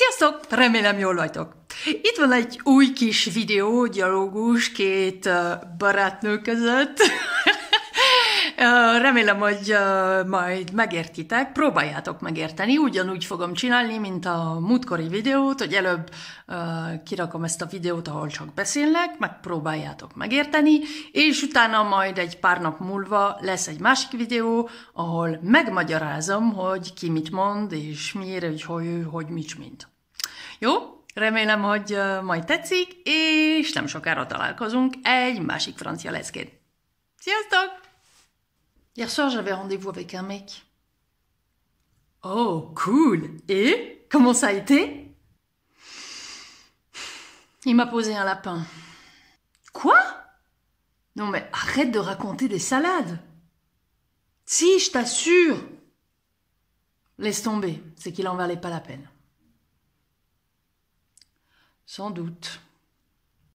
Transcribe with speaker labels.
Speaker 1: Sziasztok! Remélem jól vagytok. Itt van egy új kis videó, gyalogus két barátnő között. Remélem, hogy majd megértitek, próbáljátok megérteni, ugyanúgy fogom csinálni, mint a múltkori videót, hogy előbb kirakom ezt a videót, ahol csak beszélek, megpróbáljátok megérteni, és utána majd egy pár nap múlva lesz egy másik videó, ahol megmagyarázom, hogy ki mit mond, és miért, hogy hogy, hogy mit mint. Jó? Remélem, hogy majd tetszik, és nem sokára találkozunk egy másik francia leszkén. Sziasztok! Hier soir, j'avais rendez-vous avec un mec. Oh, cool Et Comment ça a été Il m'a posé un lapin. Quoi Non mais arrête de raconter des salades Si, je t'assure Laisse tomber, c'est qu'il en valait pas la peine. Sans doute.